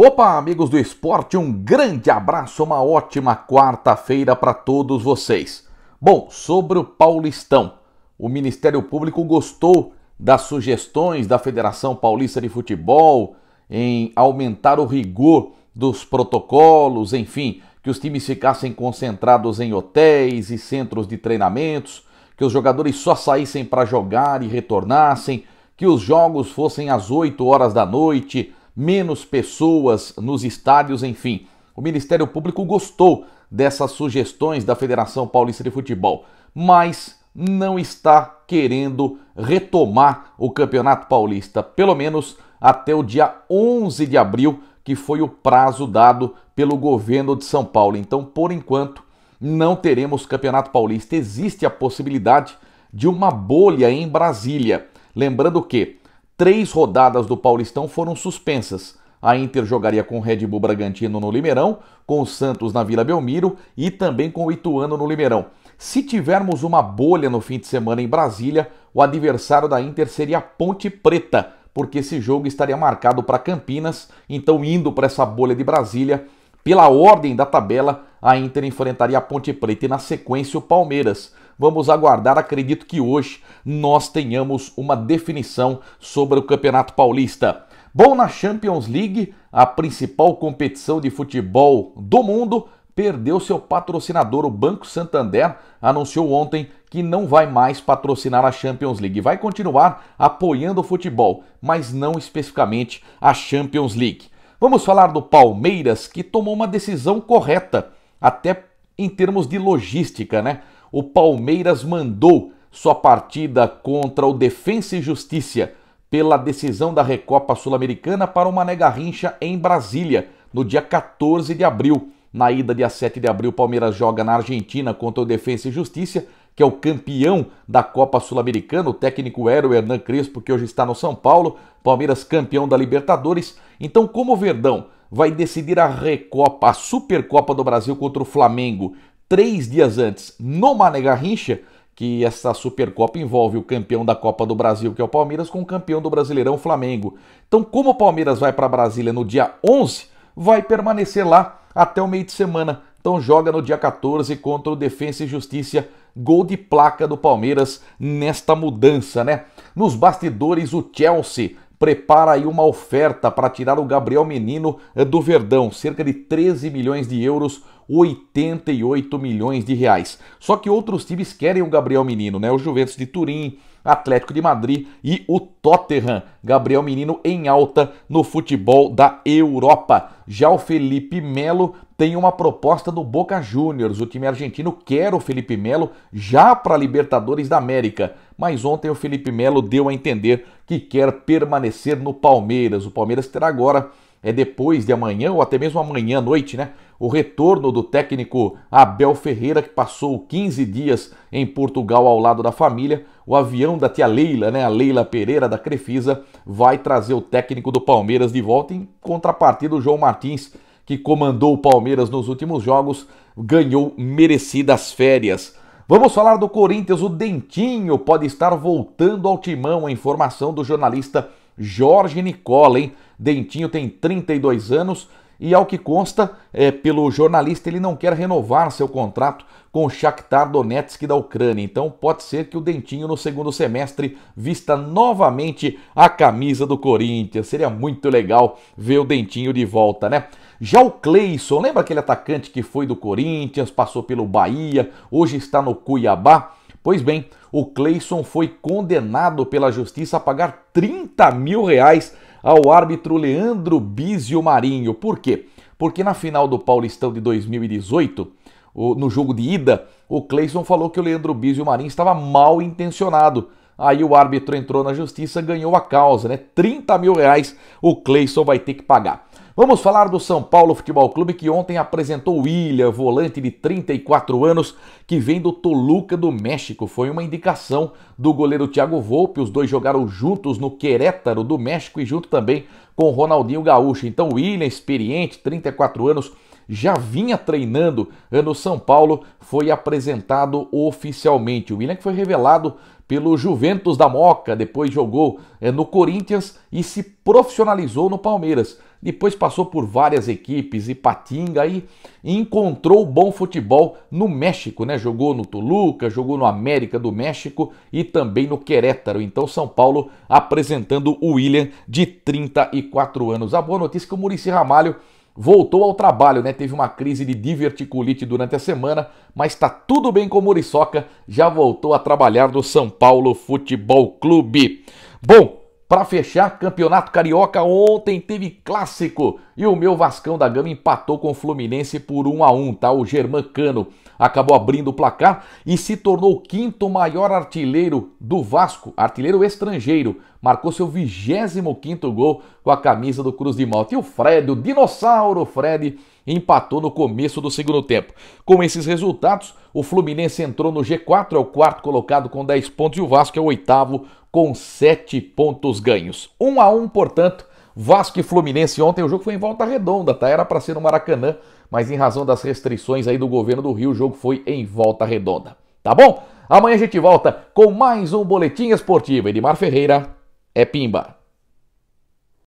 Opa, amigos do esporte, um grande abraço, uma ótima quarta-feira para todos vocês. Bom, sobre o Paulistão, o Ministério Público gostou das sugestões da Federação Paulista de Futebol em aumentar o rigor dos protocolos, enfim, que os times ficassem concentrados em hotéis e centros de treinamentos, que os jogadores só saíssem para jogar e retornassem, que os jogos fossem às 8 horas da noite menos pessoas nos estádios, enfim. O Ministério Público gostou dessas sugestões da Federação Paulista de Futebol, mas não está querendo retomar o Campeonato Paulista, pelo menos até o dia 11 de abril, que foi o prazo dado pelo governo de São Paulo. Então, por enquanto, não teremos Campeonato Paulista. Existe a possibilidade de uma bolha em Brasília. Lembrando que três rodadas do Paulistão foram suspensas. A Inter jogaria com o Red Bull Bragantino no Limeirão, com o Santos na Vila Belmiro e também com o Ituano no Limeirão. Se tivermos uma bolha no fim de semana em Brasília, o adversário da Inter seria Ponte Preta, porque esse jogo estaria marcado para Campinas, então indo para essa bolha de Brasília, pela ordem da tabela, a Inter enfrentaria a Ponte Preta e na sequência o Palmeiras. Vamos aguardar, acredito que hoje nós tenhamos uma definição sobre o Campeonato Paulista. Bom, na Champions League, a principal competição de futebol do mundo, perdeu seu patrocinador. O Banco Santander anunciou ontem que não vai mais patrocinar a Champions League. Vai continuar apoiando o futebol, mas não especificamente a Champions League. Vamos falar do Palmeiras, que tomou uma decisão correta, até em termos de logística, né? o Palmeiras mandou sua partida contra o Defensa e Justiça pela decisão da Recopa Sul-Americana para uma Mané Garrincha em Brasília, no dia 14 de abril. Na ida dia 7 de abril, o Palmeiras joga na Argentina contra o Defensa e Justiça, que é o campeão da Copa Sul-Americana, o técnico era o Hernan Crespo, que hoje está no São Paulo, Palmeiras campeão da Libertadores. Então, como o Verdão vai decidir a Recopa, a Supercopa do Brasil contra o Flamengo três dias antes no Mané Garrincha, que essa Supercopa envolve o campeão da Copa do Brasil, que é o Palmeiras, com o campeão do Brasileirão, Flamengo. Então, como o Palmeiras vai para Brasília no dia 11, vai permanecer lá até o meio de semana. Então, joga no dia 14 contra o Defensa e Justiça, gol de placa do Palmeiras nesta mudança, né? Nos bastidores, o Chelsea prepara aí uma oferta para tirar o Gabriel Menino eh, do Verdão, cerca de 13 milhões de euros 88 milhões de reais. Só que outros times querem o Gabriel Menino, né? O Juventus de Turim, Atlético de Madrid e o Tottenham. Gabriel Menino em alta no futebol da Europa. Já o Felipe Melo tem uma proposta do Boca Juniors. O time argentino quer o Felipe Melo já para a Libertadores da América. Mas ontem o Felipe Melo deu a entender que quer permanecer no Palmeiras. O Palmeiras terá agora é depois de amanhã ou até mesmo amanhã à noite, né? O retorno do técnico Abel Ferreira, que passou 15 dias em Portugal ao lado da família. O avião da tia Leila, né? A Leila Pereira da Crefisa, vai trazer o técnico do Palmeiras de volta em contrapartida o João Martins, que comandou o Palmeiras nos últimos jogos, ganhou merecidas férias. Vamos falar do Corinthians. O Dentinho pode estar voltando ao timão. A informação do jornalista Jorge Nicola, hein? Dentinho tem 32 anos e ao que consta, é, pelo jornalista, ele não quer renovar seu contrato com o Shakhtar Donetsk da Ucrânia. Então pode ser que o Dentinho no segundo semestre vista novamente a camisa do Corinthians. Seria muito legal ver o Dentinho de volta, né? Já o Cleison, lembra aquele atacante que foi do Corinthians, passou pelo Bahia, hoje está no Cuiabá? Pois bem, o Cleison foi condenado pela justiça a pagar 30 mil reais ao árbitro Leandro Bizio Marinho. Por quê? Porque na final do Paulistão de 2018, no jogo de ida, o Cleison falou que o Leandro Bizio Marinho estava mal intencionado. Aí o árbitro entrou na justiça, ganhou a causa, né? 30 mil reais o Cleison vai ter que pagar. Vamos falar do São Paulo Futebol Clube que ontem apresentou William, volante de 34 anos, que vem do Toluca do México. Foi uma indicação do goleiro Thiago Volpe. Os dois jogaram juntos no Querétaro do México e junto também com Ronaldinho Gaúcho. Então, William, experiente, 34 anos já vinha treinando no São Paulo, foi apresentado oficialmente. O William que foi revelado pelo Juventus da Moca, depois jogou eh, no Corinthians e se profissionalizou no Palmeiras. Depois passou por várias equipes, Ipatinga e encontrou bom futebol no México, né? Jogou no Toluca, jogou no América do México e também no Querétaro. Então São Paulo apresentando o William de 34 anos. A boa notícia é que o Murici Ramalho voltou ao trabalho, né? Teve uma crise de diverticulite durante a semana, mas está tudo bem com o Muriçoca, já voltou a trabalhar do São Paulo Futebol Clube. Bom, para fechar, Campeonato Carioca ontem teve clássico e o meu Vascão da Gama empatou com o Fluminense por 1 a 1, tá? O Germancano acabou abrindo o placar e se tornou o quinto maior artilheiro do Vasco, artilheiro estrangeiro marcou seu 25 gol com a camisa do Cruz de Malta. E o Fred, o dinossauro Fred, empatou no começo do segundo tempo. Com esses resultados, o Fluminense entrou no G4, é o quarto colocado com 10 pontos, e o Vasco é o oitavo com 7 pontos ganhos. 1 um a 1 um, portanto. Vasco e Fluminense ontem, o jogo foi em volta redonda, tá? Era para ser no Maracanã, mas em razão das restrições aí do governo do Rio, o jogo foi em volta redonda. Tá bom? Amanhã a gente volta com mais um Boletim Esportivo. Edmar Ferreira, é pimba.